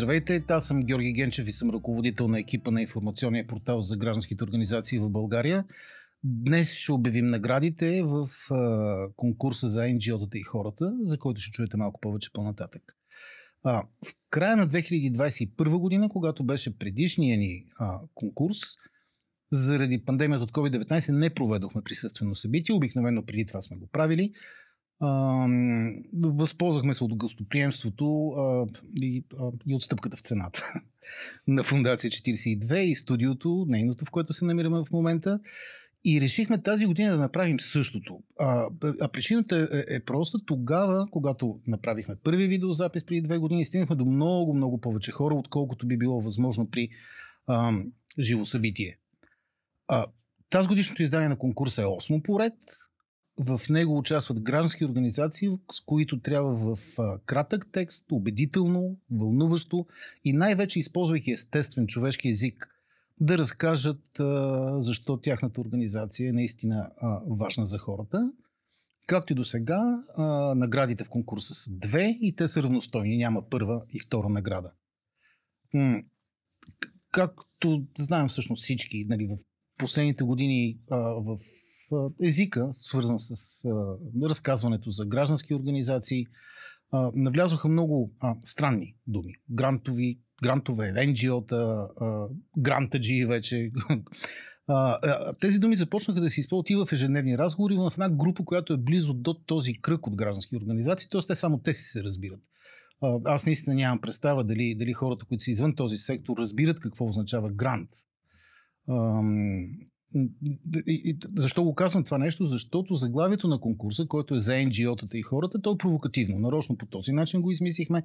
Здравейте, аз съм Георги Генчев и съм ръководител на екипа на информационния портал за гражданските организации в България. Днес ще обявим наградите в а, конкурса за NGO-тата и хората, за който ще чуете малко повече по-нататък. А, в края на 2021 година, когато беше предишния ни а, конкурс, заради пандемията от COVID-19 не проведохме присъствено събитие. Обикновено преди това сме го правили. А, възползвахме се от гостоприемството а, и, а, и отстъпката в цената на Фундация 42 и студиото, нейното, в което се намираме в момента. И решихме тази година да направим същото. А, а причината е, е, е проста. Тогава, когато направихме първи видеозапис преди две години, стигнахме до много, много повече хора, отколкото би било възможно при а, живо събитие. А, тази годишното издание на конкурса е 8 поред в него участват граждански организации, с които трябва в кратък текст, убедително, вълнуващо и най-вече използвайки естествен човешки език да разкажат защо тяхната организация е наистина важна за хората. Както и до сега, наградите в конкурса са две и те са равностойни. Няма първа и втора награда. Както знаем всъщност всички, нали, в последните години в езика, свързан с разказването за граждански организации. Навлязоха много а, странни думи. Грантови, грантове, NGO-та, грантаджи вече. Тези думи започнаха да се използват и в ежедневни разговори в една група, която е близо до този кръг от граждански организации, т.е. те само те си се разбират. Аз наистина нямам представа дали, дали хората, които са извън този сектор, разбират какво означава грант защо го казвам това нещо? Защото заглавието на конкурса, който е за NGO-тата и хората, то е провокативно. Нарочно по този начин го измислихме.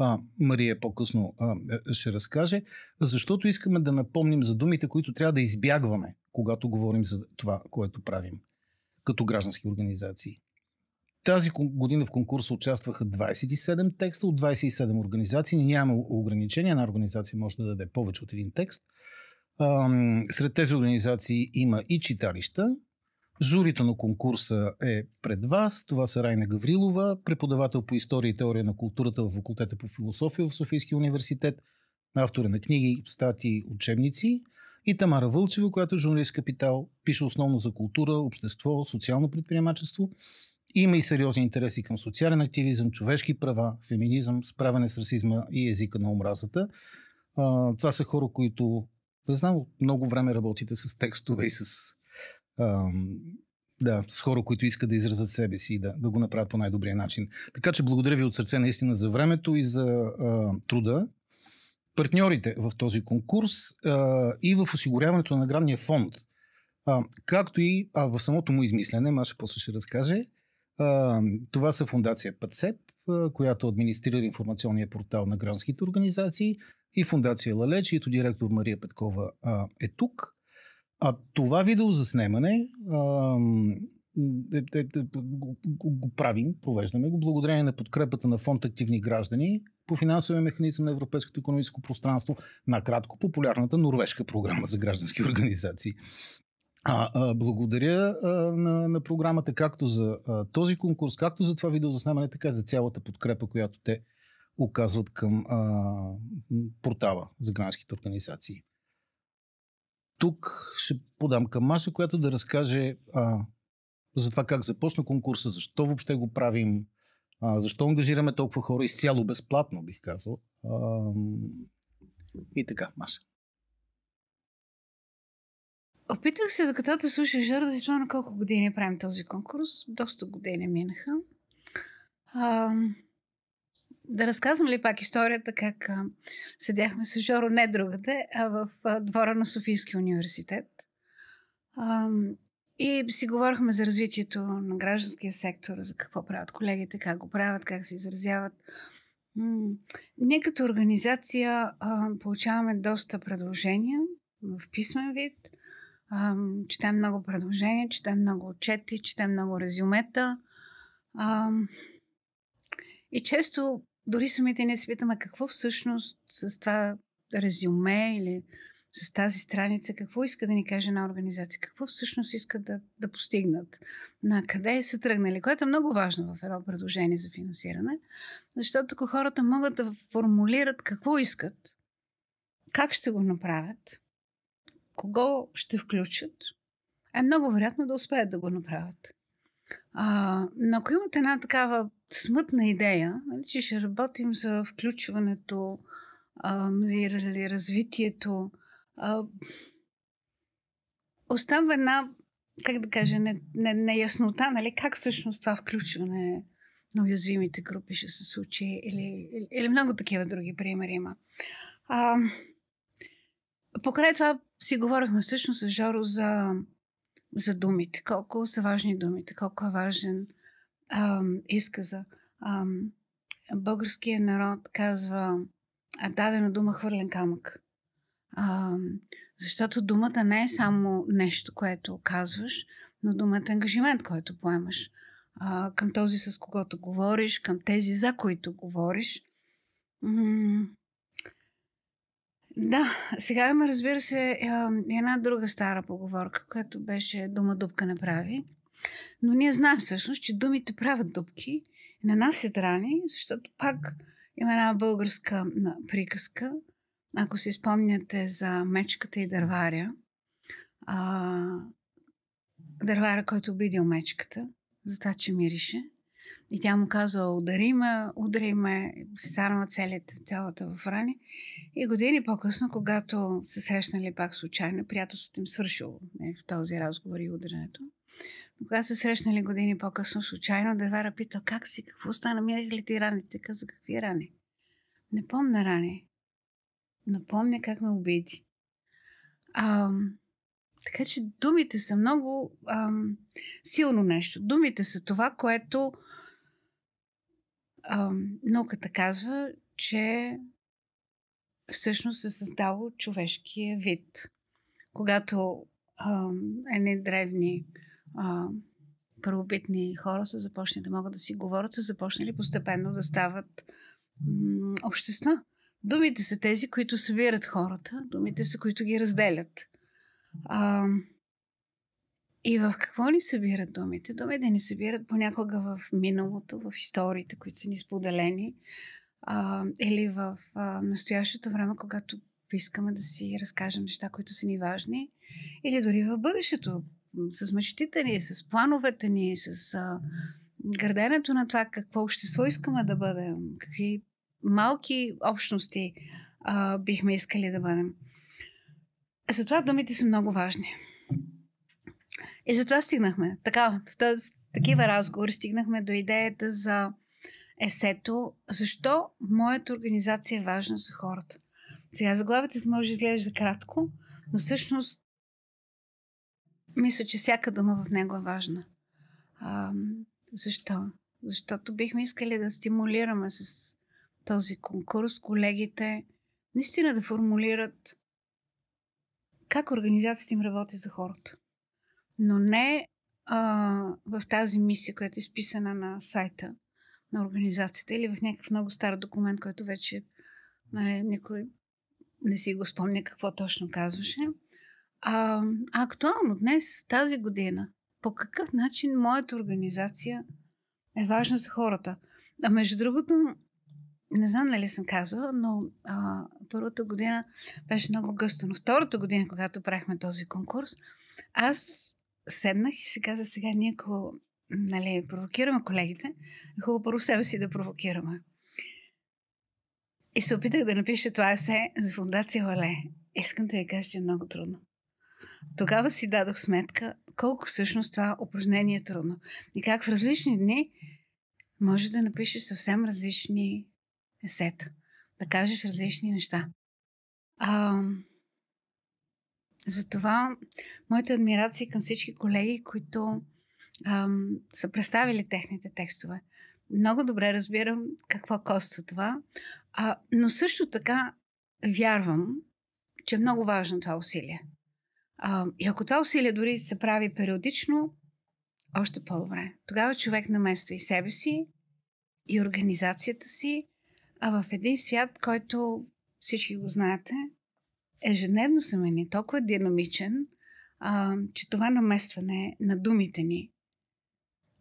А, Мария по-късно а, е, ще разкаже, защото искаме да напомним за думите, които трябва да избягваме, когато говорим за това, което правим като граждански организации. Тази година в конкурса участваха 27 текста от 27 организации. Няма ограничения. Една организация може да даде повече от един текст. Сред тези организации има и читалища. Журито на конкурса е пред вас. Това са Райна Гаврилова, преподавател по история и теория на културата в факултета по философия в Софийския университет, автора на книги, статии, учебници. И Тамара Вълчева, която е журналист капитал, пише основно за култура, общество, социално предприемачество. Има и сериозни интереси към социален активизъм, човешки права, феминизъм, справяне с расизма и езика на омразата. Това са хора, които знам, от много време работите с текстове и с, ам, да, с хора, които искат да изразят себе си и да, да го направят по най-добрия начин. Така че благодаря ви от сърце наистина за времето и за а, труда. Партньорите в този конкурс а, и в осигуряването на наградния фонд, а, както и а, в самото му измислене, Маша после ще разкаже, а, това са фундация ПАЦЕП, която администрира информационния портал на гражданските организации – и Фундация Лале, чието директор Мария Петкова а, е тук. А това видео заснемане а, е, е, е, го, го правим, провеждаме го благодарение на подкрепата на фонд Активни граждани по финансовия механизъм на Европейското економическо пространство, накратко популярната норвежка програма за граждански организации. А, а, благодаря а, на, на програмата както за а, този конкурс, както за това видео заснемане, така и за цялата подкрепа, която те оказват към а, портала за гражданските организации. Тук ще подам към Маша, която да разкаже а, за това как започна конкурса, защо въобще го правим, а, защо ангажираме толкова хора изцяло безплатно, бих казал. А, и така, Маша. Опитвах се, докато те слушах Жоро, да си спомня колко години правим този конкурс. Доста години минаха. А, да разказвам ли пак историята как а, седяхме с Жоро не другата, а в а, двора на Софийския университет. А, и си говорихме за развитието на гражданския сектор, за какво правят колегите, как го правят, как се изразяват. ние като организация а, получаваме доста предложения в писмен вид. А, четем много предложения, четем много отчети, четем много резюмета. А, и често дори самите ние се питаме какво всъщност с това резюме или с тази страница, какво иска да ни каже на организация, какво всъщност искат да, да постигнат, на къде са тръгнали, което е много важно в едно предложение за финансиране, защото ако хората могат да формулират какво искат, как ще го направят, кого ще включат, е много вероятно да успеят да го направят. А, но ако имат една такава смътна идея, нали, че ще работим за включването и нали, нали, развитието. остава една, как да кажа, не, не, нали, как всъщност това включване на уязвимите групи ще се случи или, или, или много такива други примери има. А, покрай това си говорихме всъщност с Жоро за, за думите, колко са важни думите, колко е важен а, изказа. А, българския народ казва дадена дума хвърлен камък. А, защото думата не е само нещо, което казваш, но думата е ангажимент, който поемаш. А, към този, с когото говориш, към тези, за които говориш. М- да, сега има, разбира се, една друга стара поговорка, която беше дума дупка не прави. Но ние знаем всъщност, че думите правят дупки, нанасят рани, защото пак има една българска приказка, ако си спомняте за мечката и дърваря, а, дърваря, който обидил мечката, за това, че мирише, и тя му казва, удари ме, удари ме, се станала цялата в рани. И години по-късно, когато се срещнали пак случайно, приятелството им свършило не, нали, в този разговор и ударенето. Когато се срещнали години по-късно, случайно Девера пита как си, какво стана, минаха ли ти раните, каза какви рани. Не помня рани, но помня как ме обиди. Ам, така че думите са много ам, силно нещо. Думите са това, което ам, науката казва, че всъщност е създава човешкия вид. Когато ам, едни древни а, първобитни хора са започнали да могат да си говорят, са започнали постепенно да стават м- общества. Думите са тези, които събират хората, думите са, които ги разделят. А, и в какво ни събират думите? Думите ни събират понякога в миналото, в историите, които са ни споделени, а, или в а, настоящото време, когато искаме да си разкажем неща, които са ни важни, или дори в бъдещето, с мечтите ни, с плановете ни, с а, гърденето на това какво общество искаме да бъдем, какви малки общности а, бихме искали да бъдем. Затова думите са много важни. И затова стигнахме. Така, в, тъ, в такива разговори стигнахме до идеята за есето. Защо моята организация е важна за хората? Сега заглавието може да изглежда кратко, но всъщност мисля, че всяка дума в него е важна. А, защо? Защото бихме искали да стимулираме с този конкурс колегите наистина да формулират как организацията им работи за хората. Но не а, в тази мисия, която е изписана на сайта на организацията или в някакъв много стар документ, който вече нали, никой не си го спомня какво точно казваше. А, а актуално днес, тази година, по какъв начин моята организация е важна за хората? А между другото, не знам дали съм казвала, но а, първата година беше много гъсто, но втората година, когато правихме този конкурс, аз седнах и сега за сега ние ако нали, провокираме колегите, е хубаво първо себе си да провокираме. И се опитах да напиша това есе за фундация Оле. Искам да ви кажа, че е много трудно. Тогава си дадох сметка колко всъщност това упражнение е трудно. И как в различни дни може да напишеш съвсем различни есета. Да кажеш различни неща. А, затова моите адмирации към всички колеги, които а, са представили техните текстове. Много добре разбирам какво коства това, а, но също така вярвам, че е много важно това усилие. А, и ако това усилие дори се прави периодично, още по-добре. Тогава човек намества и себе си, и организацията си, а в един свят, който всички го знаете, ежедневно се мени, толкова динамичен, а, че това наместване на думите ни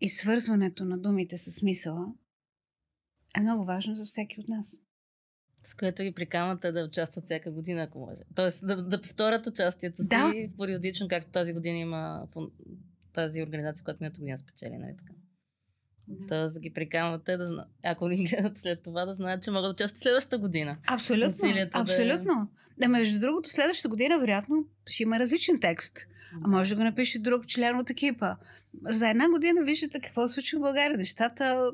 и свързването на думите с мисъла е много важно за всеки от нас с което ги прикамвате да участват всяка година, ако може. Тоест да, да повторят участието си да. периодично, както тази година има тази организация, която миналата година спечели, нали така? Да. Тоест да ги приканвате, да зна... ако ни гледат след това, да знаят, че могат да участват следващата година. Абсолютно. Е- абсолютно. Да... да, между другото, следващата година, вероятно, ще има различен текст. А може да го напише друг член от екипа. За една година виждате какво случва в България. Нещата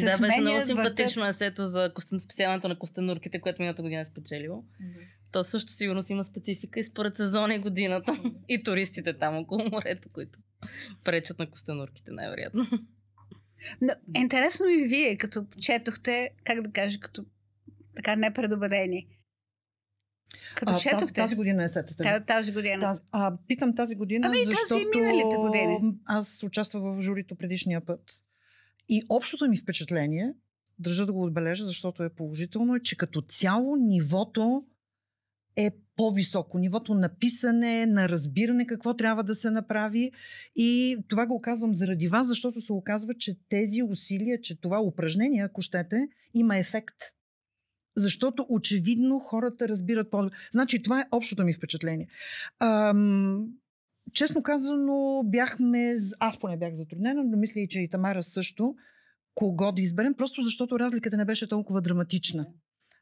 да, беше много симпатично въртъп... асето за костен, специалното на костенурките, което миналата година е спечелило. Mm-hmm. То също сигурно си има специфика и според сезона и годината. Mm-hmm. и туристите там около морето, които пречат на костенурките, най-вероятно. Но, интересно ми вие, като четохте, как да кажа, като така непредобедени. Като а, четохте. Тази, тази година е сетата. Тази година. Таз, а, питам тази година, ами, защото тази и миналите години. аз участвах в журито предишния път. И общото ми впечатление, държа да го отбележа, защото е положително, е, че като цяло нивото е по-високо. Нивото на писане, на разбиране какво трябва да се направи. И това го казвам заради вас, защото се оказва, че тези усилия, че това упражнение, ако щете, има ефект. Защото очевидно хората разбират по Значи това е общото ми впечатление. Ам, честно казано, бяхме, аз поне бях затруднена, но мисля и, че и Тамара също, кого да изберем, просто защото разликата не беше толкова драматична.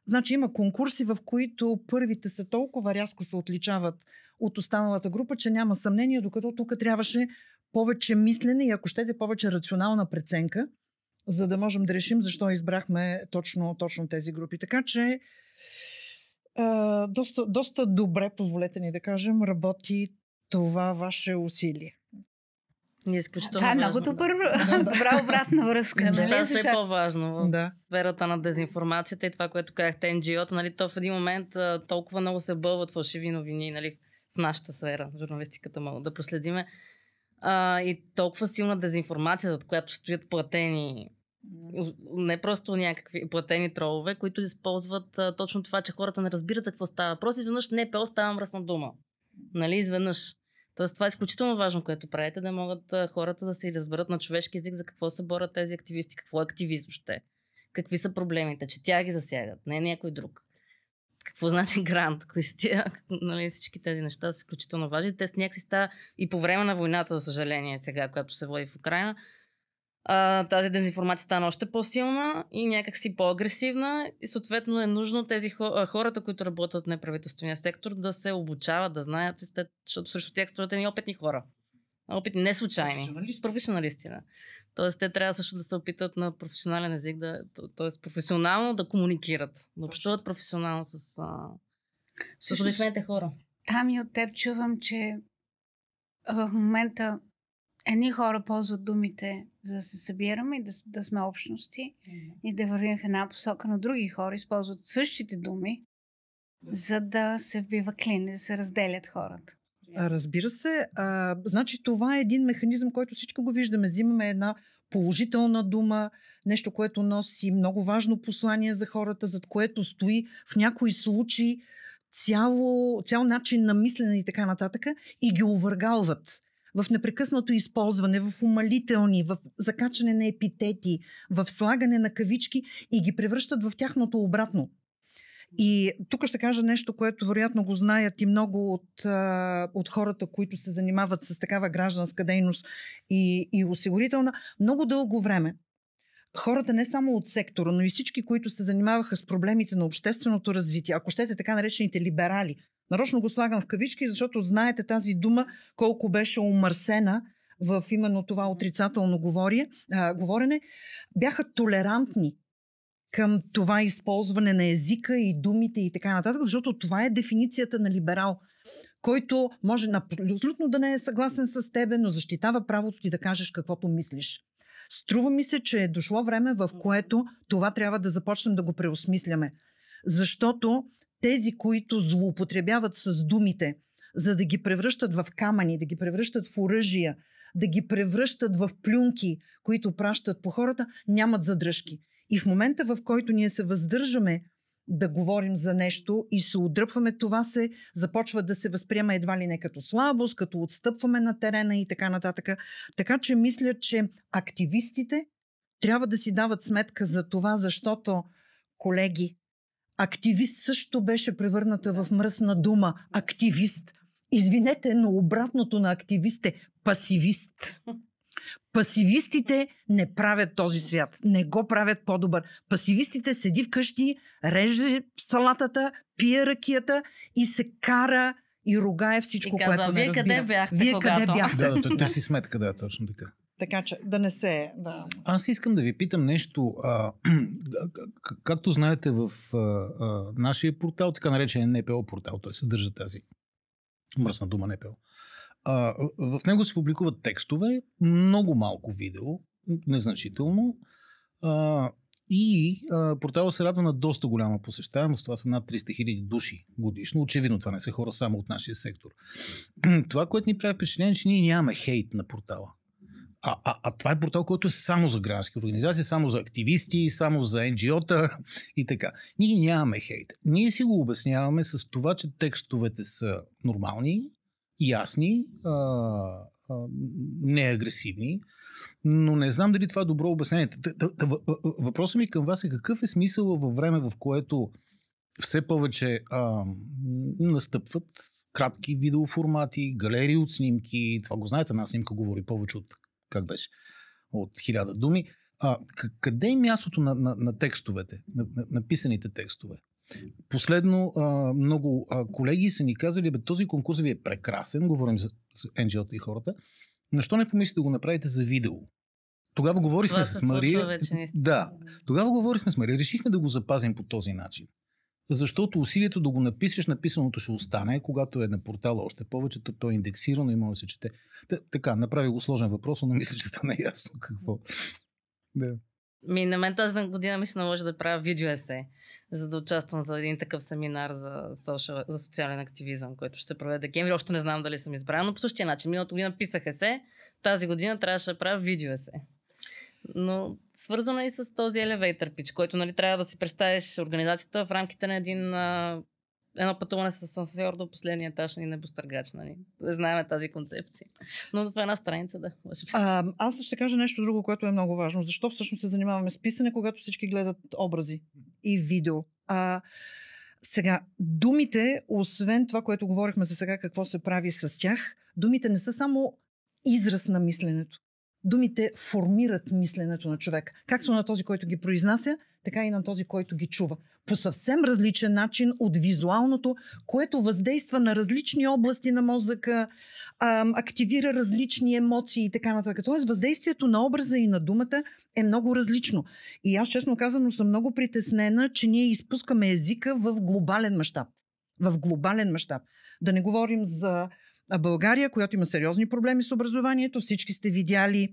Значи има конкурси, в които първите са толкова рязко се отличават от останалата група, че няма съмнение, докато тук трябваше повече мислене и ако щете повече рационална преценка, за да можем да решим защо избрахме точно, точно тези групи. Така че доста, доста добре, позволете ни да кажем, работи това ваше усилие. Не изключително Това е много добър, да, да. добра обратна връзка. Нали да, това е все по-важно в да. сферата на дезинформацията и това, което казахте НГО, та Нали, то в един момент толкова много се бълват фалшиви новини нали, в нашата сфера, журналистиката мога да проследиме. А, и толкова силна дезинформация, зад която стоят платени не просто някакви платени тролове, които използват а, точно това, че хората не разбират за какво става Просто Изведнъж не по става мръсна дума. Нали, изведнъж Тоест, това е изключително важно, което правите, да могат хората да се разберат на човешки език за какво се борят тези активисти, какво е активизм ще, какви са проблемите, че тя ги засягат, не някой друг. Какво значи грант, кои са тия, нали, всички тези неща са изключително важни. Те с някакси ста и по време на войната, за съжаление, сега, която се води в Украина, а, тази дезинформация стана още по-силна и някакси по-агресивна. И съответно е нужно тези хората, които работят в неправителствения сектор, да се обучават, да знаят, защото срещу тях стоят ни опитни хора. Опитни, не случайни. Професионалисти. Тоест, те трябва също да се опитат на професионален език, да, т.е. професионално да комуникират, да общуват професионално с, с хора. Там и от теб чувам, че в момента едни хора ползват думите за да се събираме и да, да сме общности mm-hmm. и да вървим в една посока, но други хора използват същите думи, за да се вбива клин, да се разделят хората. Разбира се. А, значи това е един механизъм, който всички го виждаме. Взимаме една положителна дума, нещо, което носи много важно послание за хората, зад което стои в някои случаи цяло, цял начин на мислене и така нататък и ги овъргалват в непрекъснато използване, в умалителни, в закачане на епитети, в слагане на кавички и ги превръщат в тяхното обратно. И тук ще кажа нещо, което вероятно го знаят и много от, от хората, които се занимават с такава гражданска дейност и, и осигурителна. Много дълго време хората не само от сектора, но и всички, които се занимаваха с проблемите на общественото развитие, ако щете така наречените либерали, Нарочно го слагам в кавички, защото знаете тази дума колко беше умърсена в именно това отрицателно а, говорене. Бяха толерантни към това използване на езика и думите и така нататък, защото това е дефиницията на либерал който може абсолютно да не е съгласен с тебе, но защитава правото ти да кажеш каквото мислиш. Струва ми се, че е дошло време, в което това трябва да започнем да го преосмисляме. Защото тези, които злоупотребяват с думите, за да ги превръщат в камъни, да ги превръщат в оръжия, да ги превръщат в плюнки, които пращат по хората, нямат задръжки. И в момента, в който ние се въздържаме да говорим за нещо и се отдръпваме, това се започва да се възприема едва ли не като слабост, като отстъпваме на терена и така нататък. Така че мисля, че активистите трябва да си дават сметка за това, защото, колеги, Активист също беше превърната в мръсна дума. Активист. Извинете, но обратното на активист е пасивист. Пасивистите не правят този свят. Не го правят по-добър. Пасивистите седи вкъщи, реже салатата, пие ракията и се кара и ругае всичко, и казва, което не вие разбира. къде бяхте, Вие когато? къде бяхте? Да, да, търси сметка, да, точно така така че да не се... Да. Аз искам да ви питам нещо. А, както знаете в а, а, нашия портал, така наречен НПО портал, той съдържа тази мръсна дума НПО. А, в него се публикуват текстове, много малко видео, незначително. А, и а, портала се радва на доста голяма посещаемост. Това са над 300 хиляди души годишно. Очевидно, това не са хора само от нашия сектор. това, което ни прави впечатление, е, че ние нямаме хейт на портала. А, а, а това е портал, който е само за граждански организации, само за активисти, само за NGO-та и така. Ние нямаме хейт. Ние си го обясняваме с това, че текстовете са нормални, ясни, а, а, неагресивни, но не знам дали това е добро обяснение. Въпросът ми към вас е какъв е смисъл във време, в което все повече а, настъпват кратки видеоформати, галерии от снимки. Това го знаете, една снимка говори повече от как беше, от хиляда думи. А, къде е мястото на, на, на текстовете, на, на, на писаните текстове? Последно а, много а, колеги са ни казали, бе, този конкурс ви е прекрасен, говорим за, за NGO-та и хората, защо не помислите да го направите за видео? Тогава говорихме Това с Мария. Вече, да, тогава говорихме с Мария. Решихме да го запазим по този начин. Защото усилието да го напишеш, написаното ще остане, когато е на портала още повече, то, то е индексирано и може да се чете. Т- така, направи го сложен въпрос, но мисля, че стана ясно какво. да. Ми, на мен тази година ми се наложи да правя видео есе, за да участвам за един такъв семинар за, социал, за социален активизъм, който ще проведе декември. Още не знам дали съм избрана, но по същия начин. Миналото година писах есе, тази година трябваше да правя видео есе. Но свързано е и с този елевейтър пич, който нали, трябва да си представиш организацията в рамките на един а, едно пътуване с асансьор до последния етаж и небостъргач. Нали? нали. Знаем тази концепция. Но в една страница да. А, аз ще кажа нещо друго, което е много важно. Защо всъщност се занимаваме с писане, когато всички гледат образи и видео? А, сега, думите, освен това, което говорихме за сега, какво се прави с тях, думите не са само израз на мисленето думите формират мисленето на човек. Както на този, който ги произнася, така и на този, който ги чува. По съвсем различен начин от визуалното, което въздейства на различни области на мозъка, активира различни емоции и така нататък. Тоест, въздействието на образа и на думата е много различно. И аз, честно казано, съм много притеснена, че ние изпускаме езика в глобален мащаб. В глобален мащаб. Да не говорим за а България, която има сериозни проблеми с образованието, всички сте видяли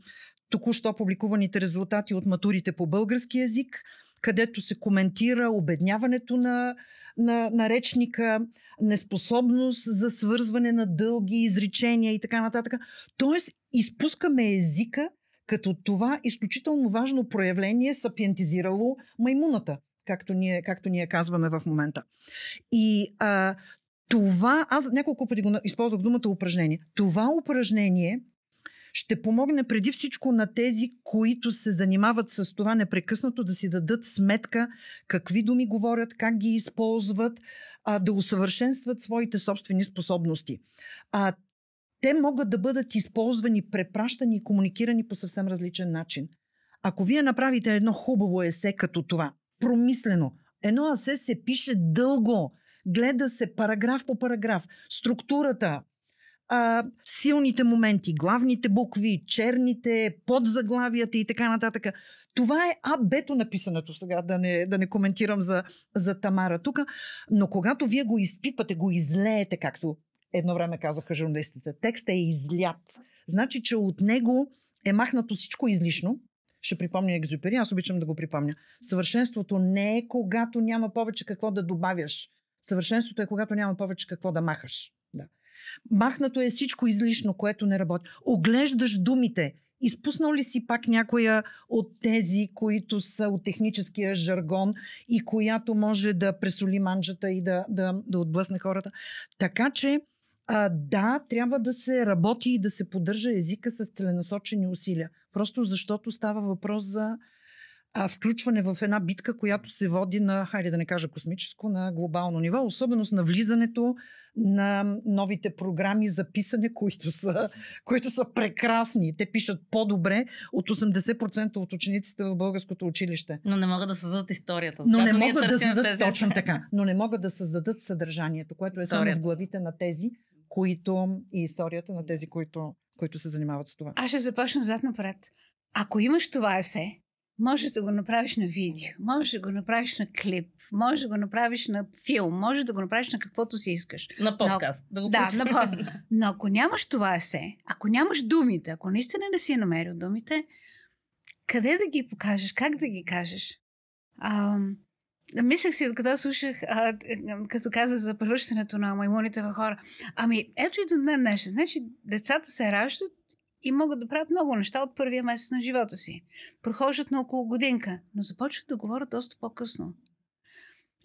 току-що публикуваните резултати от матурите по български язик, където се коментира обедняването на, на, на речника, неспособност за свързване на дълги изречения и така нататък. Тоест, изпускаме езика като това изключително важно проявление сапиентизирало маймуната, както ние, както ние казваме в момента. И а, това, аз няколко пъти го използвах думата упражнение. Това упражнение ще помогне преди всичко на тези, които се занимават с това непрекъснато да си дадат сметка какви думи говорят, как ги използват, а, да усъвършенстват своите собствени способности. А, те могат да бъдат използвани, препращани и комуникирани по съвсем различен начин. Ако вие направите едно хубаво есе като това, промислено, едно асе се пише дълго, Гледа се параграф по параграф, структурата, а, силните моменти, главните букви, черните, подзаглавията и така нататък. Това е абето написането сега, да не, да не коментирам за, за Тамара тук, но когато вие го изпипате, го излеете, както едно време казаха журналистите, текстът е излят. Значи, че от него е махнато всичко излишно, ще припомня екзюпери, аз обичам да го припомня. Съвършенството не е когато няма повече какво да добавяш. Съвършенството е, когато няма повече какво да махаш. Да. Махнато е всичко излишно, което не работи. Оглеждаш думите. Изпуснал ли си пак някоя от тези, които са от техническия жаргон и която може да пресоли манжата и да, да, да отблъсне хората? Така че, а, да, трябва да се работи и да се поддържа езика с целенасочени усилия. Просто защото става въпрос за а, включване в една битка, която се води на, хайде да не кажа космическо, на глобално ниво, особено с навлизането на новите програми за писане, които са, които са прекрасни. Те пишат по-добре от 80% от учениците в българското училище. Но не могат да създадат историята. Но не могат да създадат тези... точно така. Но не могат да създадат съдържанието, което е историята. само в главите на тези, които и историята на тези, които, които се занимават с това. Аз ще започна зад напред. Ако имаш това есе, може да го направиш на видео, може да го направиш на клип, може да го направиш на филм, може да го направиш на каквото си искаш. На подкаст. Но, да, го да на под... Но ако нямаш това се, ако нямаш думите, ако наистина не си е намерил думите, къде да ги покажеш, как да ги кажеш? А, мислех си, откъде слушах, а, като каза за превръщането на маймуните в хора. Ами, ето и до днес. Значи, децата се раждат и могат да правят много неща от първия месец на живота си. Прохождат на около годинка, но започват да говорят доста по-късно.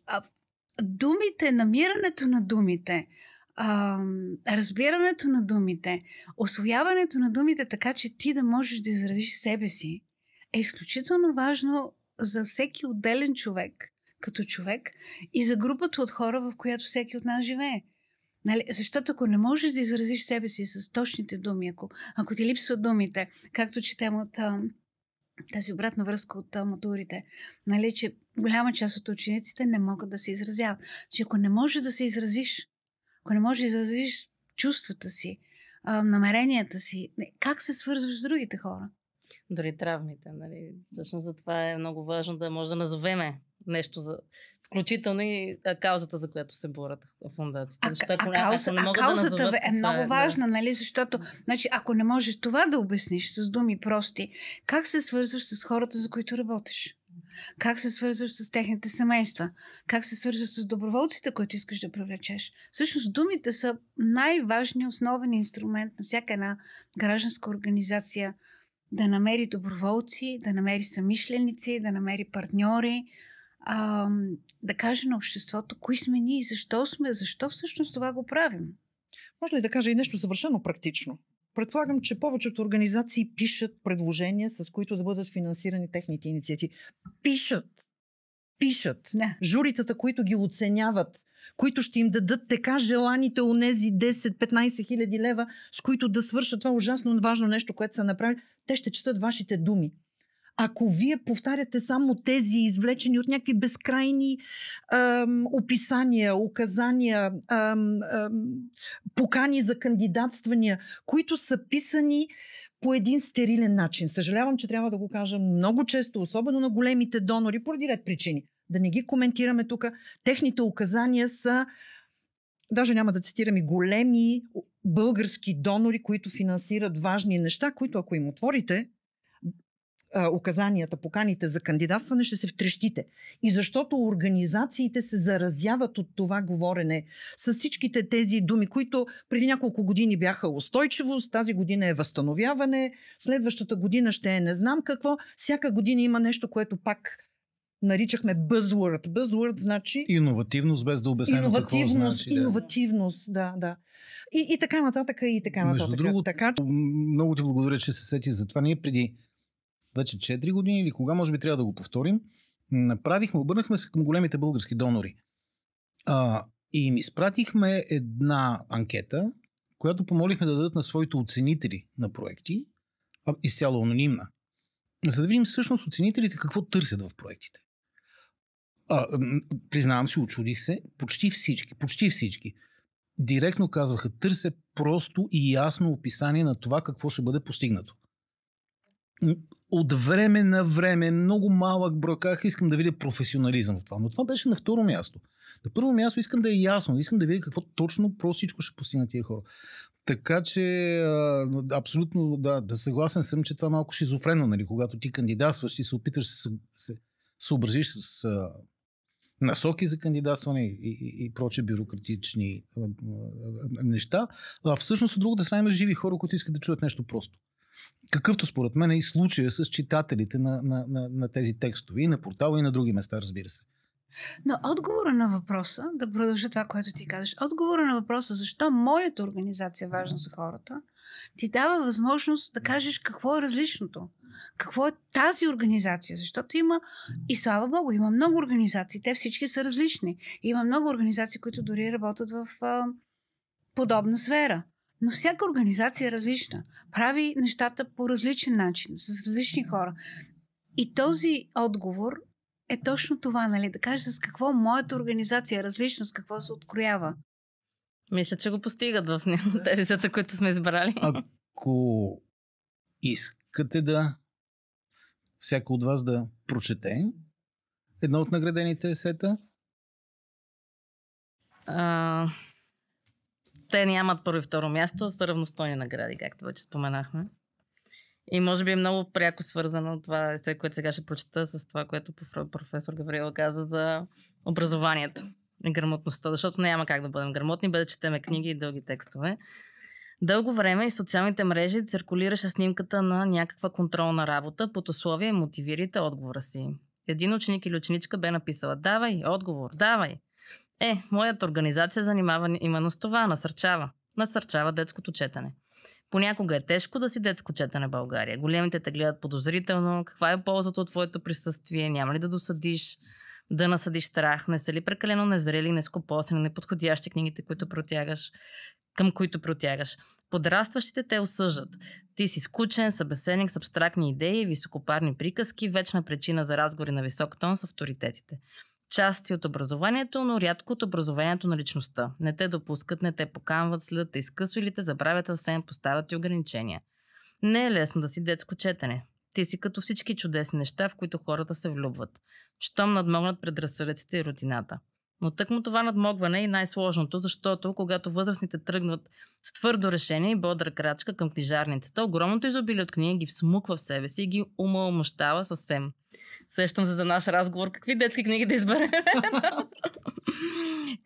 А, думите, намирането на думите, а, разбирането на думите, освояването на думите, така че ти да можеш да изразиш себе си, е изключително важно за всеки отделен човек, като човек и за групата от хора, в която всеки от нас живее. Нали? Защото ако не можеш да изразиш себе си с точните думи, ако, ако ти липсват думите, както четем от тази обратна връзка от матурите, нали, че голяма част от учениците не могат да се изразяват. Че ако не можеш да се изразиш, ако не можеш да изразиш чувствата си, намеренията си, как се свързваш с другите хора? Дори травмите, нали? Всъщност за това е много важно да може да назовеме нещо за Включително и каузата, за която се борят фундацията. Защото ако, а, кауза, не а каузата да назоват, е, е много е, важна, да. нали? Защото, значи, ако не можеш това да обясниш с думи прости, как се свързваш с хората, за които работиш? Как се свързваш с техните семейства? Как се свързваш с доброволците, които искаш да привлечеш? Всъщност думите са най-важният основен инструмент на всяка една гражданска организация да намери доброволци, да намери самишленици, да намери партньори, а, да каже на обществото кои сме ние и защо сме, защо всъщност това го правим. Може ли да кажа и нещо съвършено практично? Предполагам, че повечето организации пишат предложения, с които да бъдат финансирани техните инициативи. Пишат! Пишат! Не. Журитата, които ги оценяват, които ще им дадат така желаните онези 10-15 хиляди лева, с които да свършат това ужасно важно нещо, което са направили, те ще четат вашите думи ако вие повтаряте само тези извлечени от някакви безкрайни ем, описания, указания, ем, ем, покани за кандидатствания, които са писани по един стерилен начин. Съжалявам, че трябва да го кажа много често, особено на големите донори, поради ред причини. Да не ги коментираме тук. Техните указания са даже няма да цитирам и големи български донори, които финансират важни неща, които ако им отворите а, указанията, поканите за кандидатстване, ще се втрещите. И защото организациите се заразяват от това говорене с всичките тези думи, които преди няколко години бяха устойчивост, тази година е възстановяване, следващата година ще е не знам какво. Всяка година има нещо, което пак наричахме buzzword. Buzzword значи... Иновативност, без да е обяснено какво значи. Да. Иновативност, да, да. И, и така нататък, и така нататък. Между другото, така... много ти благодаря, че се сети за това. Ние преди вече 4 години или кога, може би трябва да го повторим, направихме, обърнахме се към големите български донори. А, и им изпратихме една анкета, която помолихме да дадат на своите оценители на проекти, изцяло анонимна, за да видим всъщност оценителите какво търсят в проектите. А, признавам си, очудих се, почти всички, почти всички директно казваха, търся просто и ясно описание на това какво ще бъде постигнато от време на време, много малък брой искам да видя професионализъм в това. Но това беше на второ място. На първо място искам да е ясно, искам да видя какво точно простичко ще постигнат тия хора. Така че абсолютно да, да съгласен съм, че това е малко шизофрено, нали? когато ти кандидатстваш, и се опитваш да се съобразиш с насоки за кандидатстване и, и, и проче бюрократични неща, а всъщност от другата страна имаш живи хора, които искат да чуят нещо просто какъвто според мен е и случая с читателите на, на, на, на тези текстове и на портала и на други места, разбира се. Но отговора на въпроса, да продължа това, което ти казваш, отговора на въпроса защо моята организация е важна за хората, ти дава възможност да кажеш какво е различното. Какво е тази организация? Защото има, и слава Богу, има много организации. Те всички са различни. Има много организации, които дори работят в а, подобна сфера. Но всяка организация е различна. Прави нещата по различен начин, с различни хора. И този отговор е точно това, нали? Да кажеш с какво моята организация е различна, с какво се откроява. Мисля, че го постигат в тези сета, които сме избрали. Ако искате да всяко от вас да прочете едно от наградените есета? А, те нямат първо и второ място, са равностойни награди, както вече споменахме. И може би е много пряко свързано това, което сега ще прочета с това, което професор Гаврил каза за образованието и грамотността, защото няма как да бъдем грамотни, бъде да четеме книги и дълги текстове. Дълго време и социалните мрежи циркулираше снимката на някаква контролна работа под условие мотивирайте отговора си. Един ученик или ученичка бе написала «Давай, отговор, давай!» Е, моята организация занимава именно с това, насърчава. Насърчава детското четене. Понякога е тежко да си детско четене в България. Големите те гледат подозрително. Каква е ползата от твоето присъствие? Няма ли да досъдиш? Да насъдиш страх? Не са ли прекалено незрели, нескопосени, неподходящи книгите, които протягаш, към които протягаш? Подрастващите те осъждат. Ти си скучен, събеседник с абстрактни идеи, високопарни приказки, вечна причина за разговори на висок тон с авторитетите части от образованието, но рядко от образованието на личността. Не те допускат, не те поканват, следят те изкъсва или те забравят съвсем, поставят и ограничения. Не е лесно да си детско четене. Ти си като всички чудесни неща, в които хората се влюбват. Щом надмогнат предразсъдъците и рутината. Но тъкмо това надмогване е най-сложното, защото когато възрастните тръгнат с твърдо решение и бодра крачка към книжарницата, огромното изобилие от книги ги всмуква в себе си и ги умълмощава съвсем. Сещам се за наш разговор. Какви детски книги да изберем?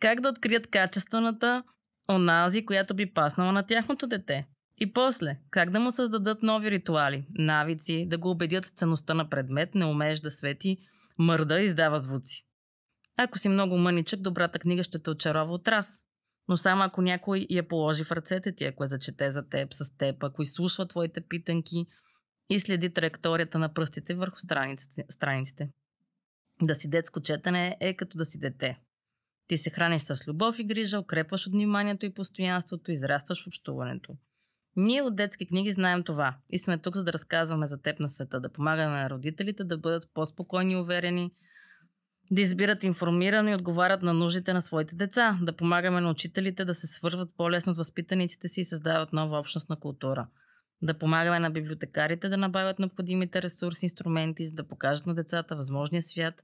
как да открият качествената онази, която би паснала на тяхното дете? И после, как да му създадат нови ритуали, навици, да го убедят в ценността на предмет, не умееш да свети, мърда, издава звуци. Ако си много мъничък, добрата книга ще те очарова от раз. Но само ако някой я положи в ръцете ти, ако я зачете за теб, с теб, ако изслушва твоите питанки – и следи траекторията на пръстите върху страниците. страниците. Да си детско четене е като да си дете. Ти се храниш с любов и грижа, укрепваш от вниманието и постоянството, израстваш в общуването. Ние от детски книги знаем това и сме тук, за да разказваме за теб на света, да помагаме на родителите да бъдат по-спокойни и уверени, да избират информирано и отговарят на нуждите на своите деца, да помагаме на учителите да се свързват по-лесно с възпитаниците си и създават нова общностна култура – да помагаме на библиотекарите да набавят необходимите ресурси, инструменти, за да покажат на децата възможния свят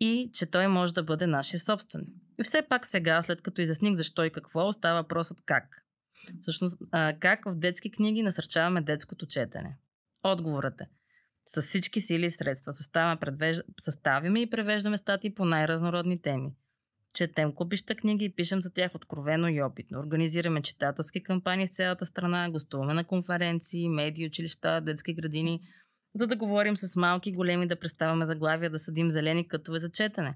и че той може да бъде нашия собствен. И все пак сега, след като изясних защо и какво, остава въпросът как. Всъщност, как в детски книги насърчаваме детското четене? Отговорът е. С всички сили и средства съставяме, съставяме и превеждаме статии по най-разнородни теми. Четем купища книги и пишем за тях откровено и опитно. Организираме читателски кампании в цялата страна, гостуваме на конференции, медии, училища, детски градини, за да говорим с малки и големи, да представяме заглавия, да съдим зелени кътове за четене.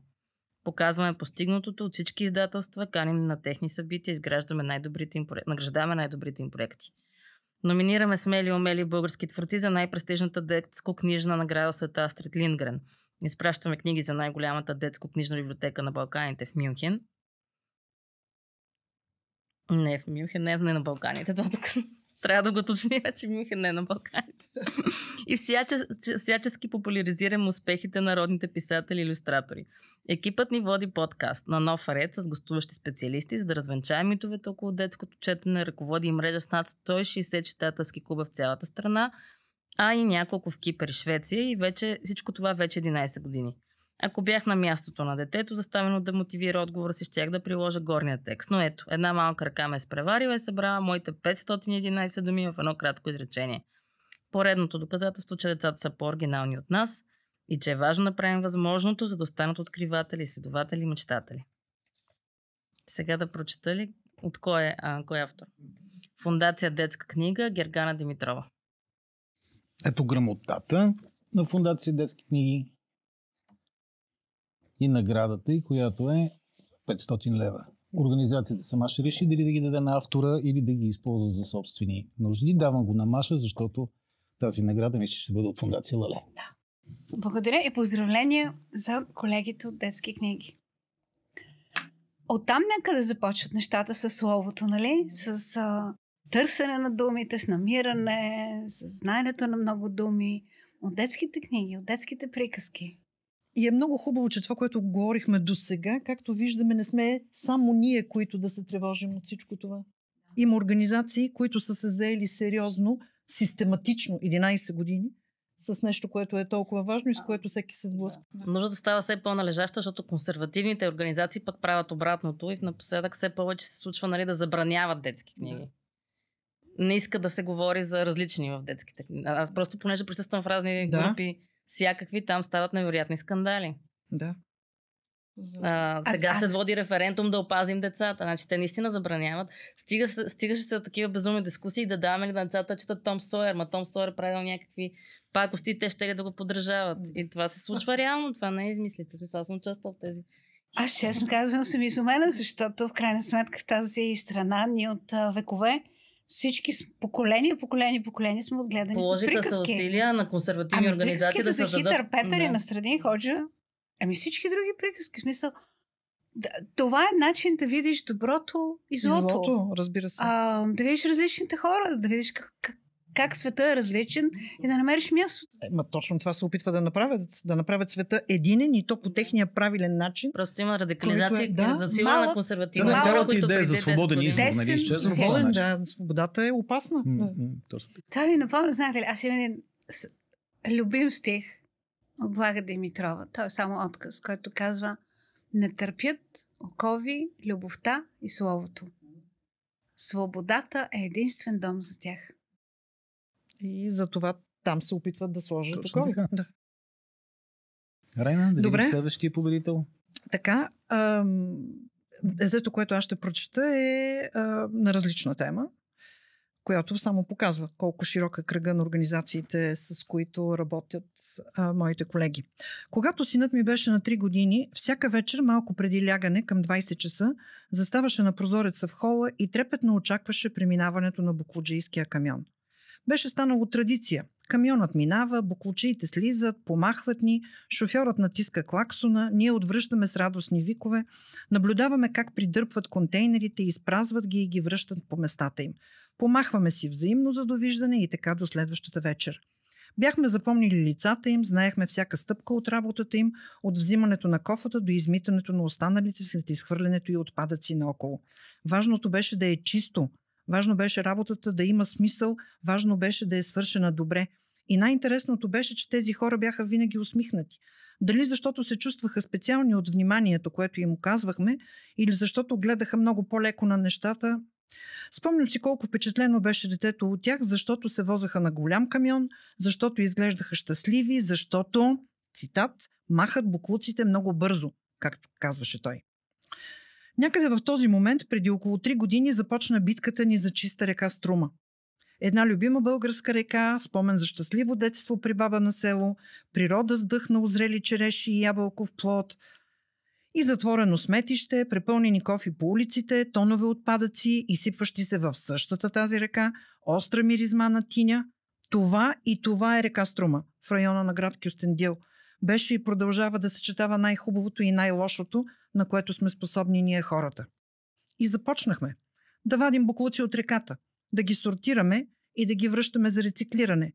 Показваме постигнатото от всички издателства, каним на техни събития, изграждаме най-добрите им, награждаваме най-добрите им проекти. Номинираме смели и умели български творци за най-престижната детско-книжна награда света Астрид Лингрен – Изпращаме книги за най-голямата детско-книжна библиотека на Балканите в Мюнхен. Не, в Мюнхен не е не на Балканите. Това тук трябва да го уточня, че Мюнхен не е на Балканите. И всячески популяризираме успехите на родните писатели и иллюстратори. Екипът ни води подкаст на нов ред с гостуващи специалисти, за да развенчаем митовете около детското четене, ръководи и мрежа с над 160 читателски клуба в цялата страна, а и няколко в Кипър и Швеция и вече всичко това вече 11 години. Ако бях на мястото на детето, заставено да мотивира отговора си, щях да приложа горния текст. Но ето, една малка ръка ме е спреварила и събрала моите 511 думи в едно кратко изречение. Поредното доказателство, че децата са по-оригинални от нас и че е важно да правим възможното, за да останат откриватели, изследователи и мечтатели. Сега да прочета ли от кой е, а, кой е автор? Фундация Детска книга Гергана Димитрова. Ето грамотата на Фундация детски книги и наградата й, която е 500 лева. Организацията сама ще реши дали да ги даде на автора или да ги използва за собствени нужди. Давам го на Маша, защото тази награда мисля, ще бъде от Фундация Лале. Да. Благодаря и поздравления за колегите от детски книги. Оттам нека да започват нещата с словото, нали? С а, търсене на думите, с намиране, с знанието на много думи, от детските книги, от детските приказки. И е много хубаво, че това, което говорихме до сега, както виждаме, не сме само ние, които да се тревожим от всичко това. Има организации, които са се заели сериозно, систематично, 11 години, с нещо, което е толкова важно и с което всеки се сблъсква. Да. да става все по-належаща, защото консервативните организации пък правят обратното и напоследък все повече се случва нали, да забраняват детски книги не иска да се говори за различни в детските Аз просто, понеже присъствам в разни да. групи, всякакви там стават невероятни скандали. Да. А, сега аз, се аз... води референдум да опазим децата. Значи те наистина забраняват. Стига, стигаше се от такива безумни дискусии да даваме на децата, че Том Сойер, ма Том Сойер е правил някакви пакости, те ще ли да го поддържават. И това се случва реално, това не е измислица. Смисъл, аз съм участвал в тези аз честно казвам съм изумена, защото в крайна сметка в тази страна ни от а, векове всички поколения, поколения, поколения сме отгледани Положиха с приказки. Положиха се усилия на консервативни ами, организации да се за Хитър Петър и настрадин Ходжа, ами всички други приказки. В смисъл, да, това е начин да видиш доброто и злото. Злото, разбира се. А, да видиш различните хора, да видиш как, как, как света е различен и да намериш място. Е, ма точно това се опитва да направят. Да направят света единен и то по техния правилен начин. Просто има радикализация, е, да, за сила на консервативна. Да, цялата идея за свободен избор, нали, изчезва. Свободен, да, свободата е опасна. Това ви е напомня, знаете ли, аз имам един любим стих от Блага Димитрова. Той е само отказ, който казва не търпят окови, любовта и словото. Свободата е единствен дом за тях. И затова там се опитват да сложат такова. Така. Да. Райна, да Добре. следващия победител. Така, ам, езето, което аз ще прочета е а, на различна тема, която само показва колко широка е кръга на организациите, с които работят а, моите колеги. Когато синът ми беше на 3 години, всяка вечер, малко преди лягане, към 20 часа, заставаше на прозореца в хола и трепетно очакваше преминаването на буклуджийския камион. Беше станало традиция. Камионът минава, буклучиите слизат, помахват ни, шофьорът натиска клаксона, ние отвръщаме с радостни викове, наблюдаваме как придърпват контейнерите, изпразват ги и ги връщат по местата им. Помахваме си взаимно за довиждане и така до следващата вечер. Бяхме запомнили лицата им, знаехме всяка стъпка от работата им, от взимането на кофата до измитането на останалите след изхвърлянето и отпадъци наоколо. Важното беше да е чисто, Важно беше работата да има смисъл, важно беше да е свършена добре. И най-интересното беше, че тези хора бяха винаги усмихнати. Дали защото се чувстваха специални от вниманието, което им оказвахме, или защото гледаха много по-леко на нещата. Спомням си колко впечатлено беше детето от тях, защото се возаха на голям камион, защото изглеждаха щастливи, защото, цитат, махат буклуците много бързо, както казваше той. Някъде в този момент, преди около 3 години, започна битката ни за чиста река Струма. Една любима българска река, спомен за щастливо детство при баба на село, природа с дъх на озрели череши и ябълков плод, и затворено сметище, препълнени кофи по улиците, тонове отпадъци, изсипващи се в същата тази река, остра миризма на тиня. Това и това е река Струма в района на град Кюстендил – беше и продължава да съчетава най-хубавото и най-лошото, на което сме способни ние хората. И започнахме да вадим буклуци от реката, да ги сортираме и да ги връщаме за рециклиране,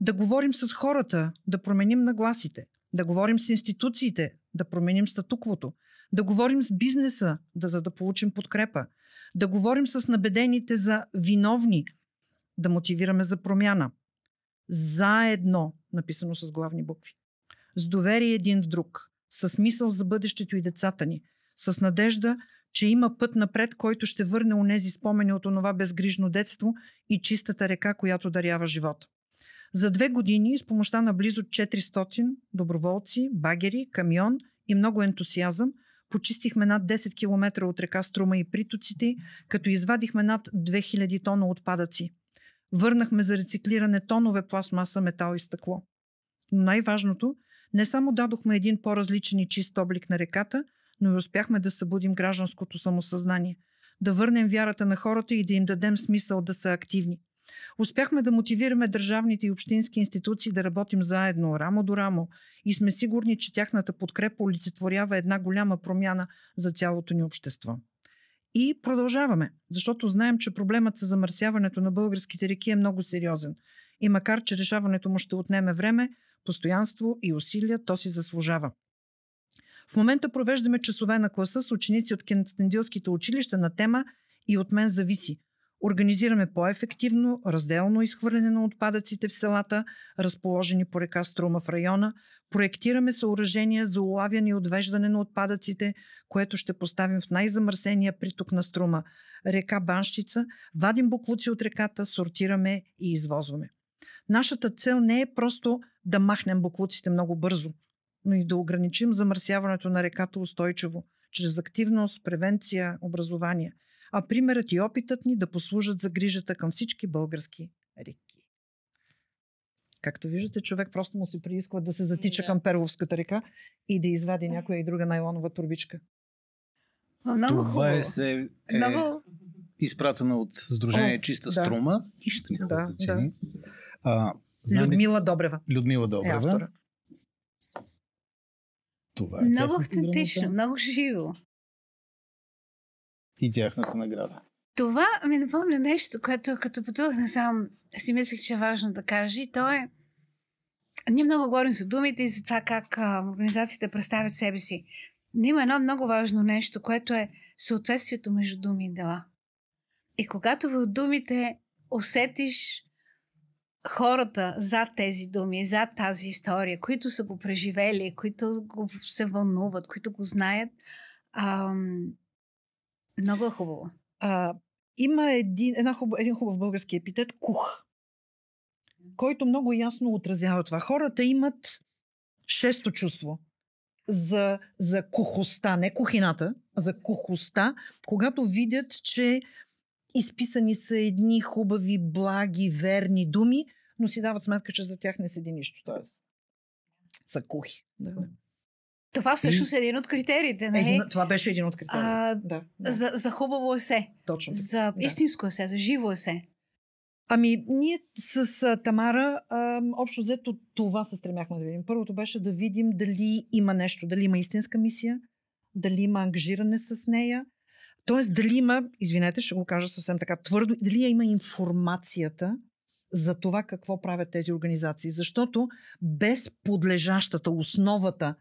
да говорим с хората, да променим нагласите, да говорим с институциите, да променим статуквото, да говорим с бизнеса, да, за да получим подкрепа, да говорим с набедените за виновни, да мотивираме за промяна. Заедно, написано с главни букви с доверие един в друг, с мисъл за бъдещето и децата ни, с надежда, че има път напред, който ще върне у нези спомени от онова безгрижно детство и чистата река, която дарява живот. За две години с помощта на близо 400 доброволци, багери, камион и много ентусиазъм – почистихме над 10 км от река Струма и притоците, като извадихме над 2000 тона отпадъци. Върнахме за рециклиране тонове пластмаса, метал и стъкло. Но най-важното не само дадохме един по-различен и чист облик на реката, но и успяхме да събудим гражданското самосъзнание, да върнем вярата на хората и да им дадем смисъл да са активни. Успяхме да мотивираме държавните и общински институции да работим заедно, рамо до рамо, и сме сигурни, че тяхната подкрепа олицетворява една голяма промяна за цялото ни общество. И продължаваме, защото знаем, че проблемът с замърсяването на българските реки е много сериозен. И макар, че решаването му ще отнеме време, постоянство и усилия то си заслужава. В момента провеждаме часове на класа с ученици от кентендилските училища на тема «И от мен зависи». Организираме по-ефективно, разделно изхвърляне на отпадъците в селата, разположени по река Струма в района. Проектираме съоръжения за улавяне и отвеждане на отпадъците, което ще поставим в най-замърсения приток на Струма – река Банщица. Вадим буквуци от реката, сортираме и извозваме. Нашата цел не е просто – да махнем буклуците много бързо, но и да ограничим замърсяването на реката устойчиво, чрез активност, превенция, образование. А примерът и опитът ни да послужат за грижата към всички български реки. Както виждате, човек просто му се приисква да се затича да. към Перловската река и да извади някоя и друга найлонова турбичка. Много Това хубаво. е, се, е много... изпратено от Сдружение О, Чиста да. струма. И ще да, да. А, Знали... Людмила Добрева. Людмила е Добрева. Е Това е много автентично, много живо. И тяхната награда. Това ми напомня нещо, което като пътувах насам си мислех, че е важно да кажа и то е ние много говорим за думите и за това как а, организациите представят себе си. Но има едно много важно нещо, което е съответствието между думи и дела. И когато в думите усетиш хората зад тези думи, зад тази история, които са го преживели, които го, се вълнуват, които го знаят, ам, много е хубаво. А, има един, една хуб, един хубав български епитет кух, който много ясно отразява това. Хората имат шесто чувство за, за кухостта, не кухината, а за кухостта, когато видят, че изписани са едни хубави, благи, верни думи, но си дават сметка, че за тях не седи нищо. Тоест, са кухи. Да. Това всъщност е един от критериите, нали? Един, това беше един от критериите. А, да, да. За, за хубаво есе. Точно. Така. За истинско есе, за живо есе. Ами, ние с а, Тамара, а, общо взето това се стремяхме да видим. Първото беше да видим дали има нещо, дали има истинска мисия, дали има ангажиране с нея, Тоест, дали има, извинете, ще го кажа съвсем така твърдо, дали има информацията за това какво правят тези организации. Защото без подлежащата основата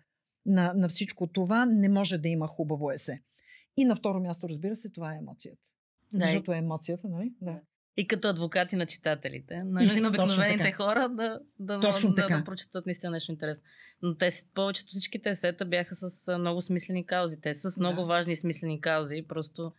на, на всичко това не може да има хубаво есе. И на второ място, разбира се, това е емоцията. Да. Нали? Защото е емоцията, нали? Да и като адвокати на читателите, и, нали, на обикновените хора да, да, точно да, така. да прочитат наистина нещо интересно. Но те, повечето всички те сета бяха с много смислени каузи. Те с много да. важни смислени каузи. Просто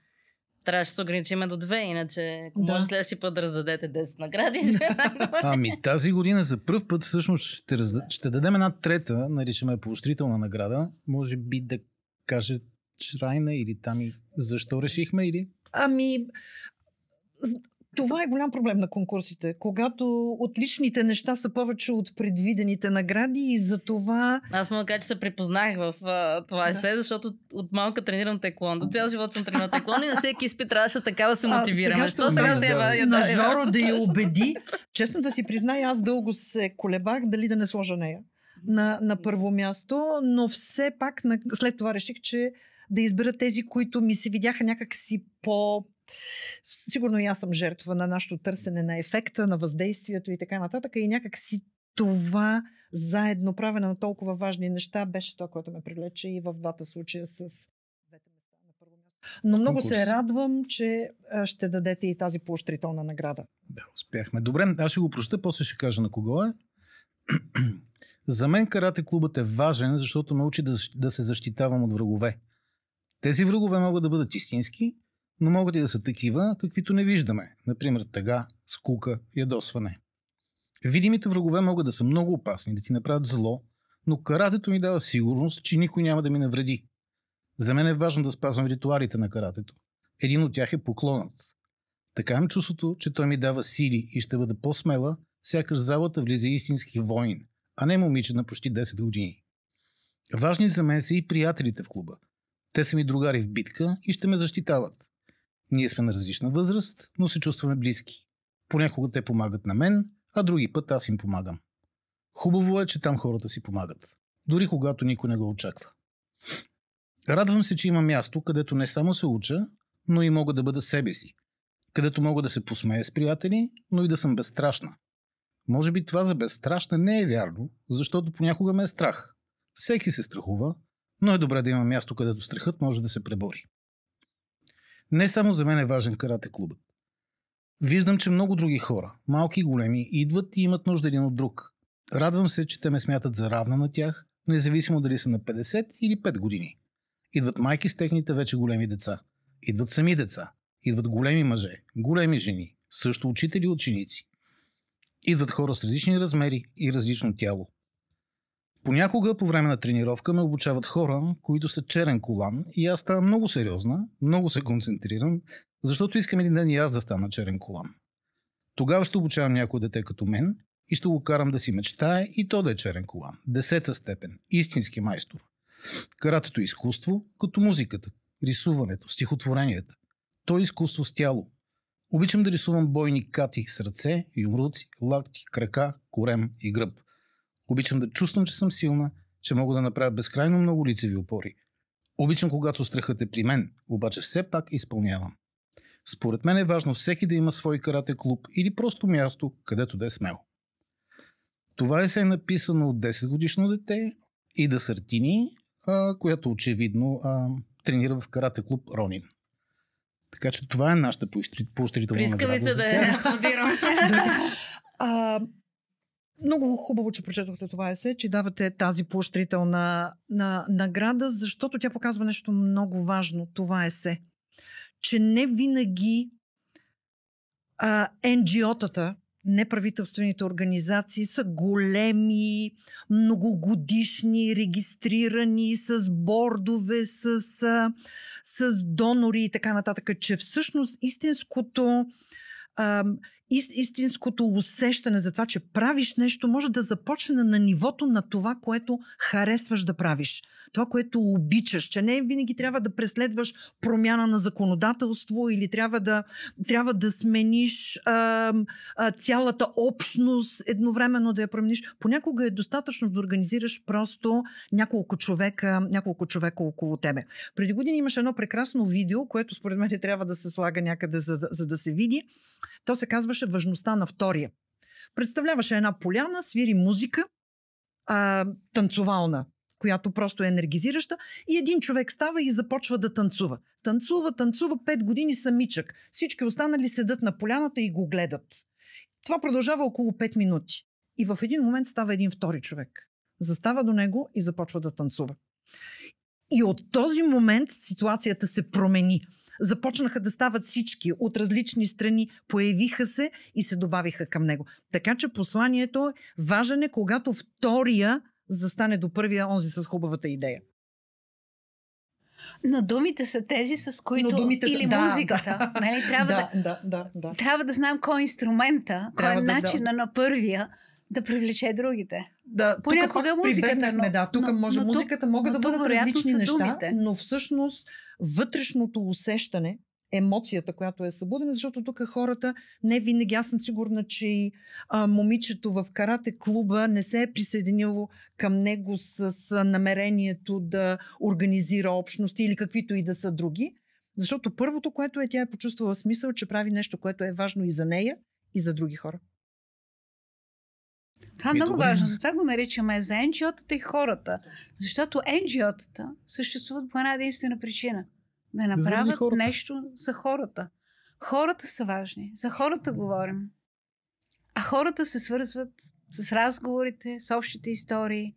трябваше да се ограничим до две, иначе ако да. може следващия път да раздадете 10 награди. Е да. ами тази година за първ път всъщност ще, разда... да. ще дадем една трета, наричаме поощрителна награда. Може би да каже Шрайна или там и защо решихме или... Ами, това е голям проблем на конкурсите, когато отличните неща са повече от предвидените награди и за това... Аз мога кажа, че се припознах в uh, това есе, защото от малка тренирам теклон, до Цял живот съм тренирал теклон и на всеки изпит трябваше така да се мотивираме. сега ще сега да, да, да, на Жоро да я убеди. Честно да си призная, аз дълго се колебах дали да не сложа нея на, на първо място, но все пак на... след това реших, че да избера тези, които ми се видяха някакси по Сигурно и аз съм жертва на нашето търсене на ефекта, на въздействието и така нататък. И някак си това заедно правене на толкова важни неща беше това, което ме привлече и в двата случая с двете на първо място. но много конкурс. се радвам, че ще дадете и тази поощрителна награда. Да, успяхме. Добре, аз ще го проща, после ще кажа на кого е. За мен карате клубът е важен, защото ме учи да, да се защитавам от врагове. Тези врагове могат да бъдат истински, но могат и да са такива, каквито не виждаме, например тъга, скука, ядосване. Видимите врагове могат да са много опасни, да ти направят зло, но каратето ми дава сигурност, че никой няма да ми навреди. За мен е важно да спазвам ритуалите на каратето. Един от тях е поклонът. Така имам чувството, че той ми дава сили и ще бъда по-смела, сякаш залата влиза истински воин, а не момиче на почти 10 години. Важни за мен са и приятелите в клуба. Те са ми другари в битка и ще ме защитават. Ние сме на различна възраст, но се чувстваме близки. Понякога те помагат на мен, а други път аз им помагам. Хубаво е, че там хората си помагат. Дори когато никой не го очаква. Радвам се, че има място, където не само се уча, но и мога да бъда себе си. Където мога да се посмея с приятели, но и да съм безстрашна. Може би това за безстрашна не е вярно, защото понякога ме е страх. Всеки се страхува, но е добре да има място, където страхът може да се пребори. Не само за мен е важен карате клубът. Виждам, че много други хора, малки и големи, идват и имат нужда един от друг. Радвам се, че те ме смятат за равна на тях, независимо дали са на 50 или 5 години. Идват майки с техните вече големи деца. Идват сами деца. Идват големи мъже, големи жени, също учители и ученици. Идват хора с различни размери и различно тяло. Понякога по време на тренировка ме обучават хора, които са черен колан и аз ставам много сериозна, много се концентрирам, защото искам един ден и аз да стана черен колан. Тогава ще обучавам някой дете като мен и ще го карам да си мечтае и то да е черен колан. Десета степен. Истински майстор. Каратето е изкуство, като музиката, рисуването, стихотворенията. То е изкуство с тяло. Обичам да рисувам бойни кати с ръце, юмруци, лакти, крака, корем и гръб. Обичам да чувствам, че съм силна, че мога да направя безкрайно много лицеви опори. Обичам, когато страхът е при мен, обаче все пак изпълнявам. Според мен е важно всеки да има свой карате клуб или просто място, където да е смел. Това е се е написано от 10 годишно дете и да Сартини, която очевидно а, тренира в карате клуб Ронин. Така че това е нашата поощрителна награда. Иска се да я аплодирам. Много хубаво, че прочетохте това есе, че давате тази поощрителна на, награда, защото тя показва нещо много важно. Това есе. Че не винаги а, НГО-тата, неправителствените организации са големи, многогодишни, регистрирани, с бордове, с, с, с донори и така нататък, че всъщност истинското истинското усещане за това, че правиш нещо, може да започне на нивото на това, което харесваш да правиш. Това, което обичаш, че не винаги трябва да преследваш промяна на законодателство или трябва да, трябва да смениш а, а, цялата общност, едновременно да я промениш. Понякога е достатъчно да организираш просто няколко човека, няколко човека около тебе. Преди години имаше едно прекрасно видео, което според мен трябва да се слага някъде, за, за да се види. То се казва придаваше важността на втория. Представляваше една поляна, свири музика, а, танцовална, която просто е енергизираща. И един човек става и започва да танцува. Танцува, танцува пет години самичък. Всички останали седат на поляната и го гледат. Това продължава около 5 минути. И в един момент става един втори човек. Застава до него и започва да танцува. И от този момент ситуацията се промени започнаха да стават всички от различни страни, появиха се и се добавиха към него. Така че посланието е важен е, когато втория застане до първия онзи с хубавата идея. Но думите са тези, с които Но думите... или да, музиката. Да, нали? трябва, да, да, да, да, да. трябва да знаем кой е инструмента, трябва кой е да, начина да. на първия да привлече другите. Да, Понякога тук музиката. Но, да, тук но, може но, музиката, могат да бъдат различни неща, думите. но всъщност вътрешното усещане, емоцията, която е събудена, защото тук хората, не винаги, аз съм сигурна, че и а, момичето в карате клуба не се е присъединило към него с, с намерението да организира общности или каквито и да са други. Защото първото, което е, тя е почувствала смисъл, че прави нещо, което е важно и за нея, и за други хора. Това е много важно. важно. Затова го наричаме за NGO-тата и хората. Защото NGO-тата съществуват по една единствена причина. Да направят за нещо за хората. Хората са важни. За хората говорим. А хората се свързват с разговорите, с общите истории,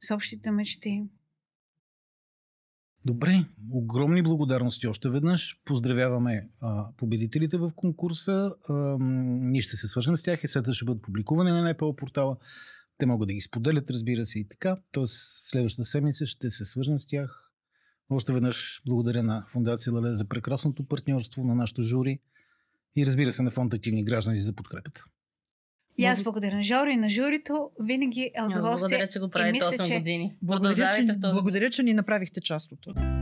с общите мечти. Добре, огромни благодарности още веднъж. Поздравяваме а, победителите в конкурса. А, ние ще се свържем с тях и след ще бъдат публикувани на NPL портала. Те могат да ги споделят, разбира се, и така. Тоест, следващата седмица ще се свържем с тях. Още веднъж благодаря на Фундация Лале за прекрасното партньорство на нашото жури и разбира се на Фонд Активни граждани за подкрепата. И аз благодаря на Жоро и на журито. Винаги е удоволствие. Благодаря, че го правите 8 мисля, години. Благодаря, че, в този... благодаря, че ни направихте част от това.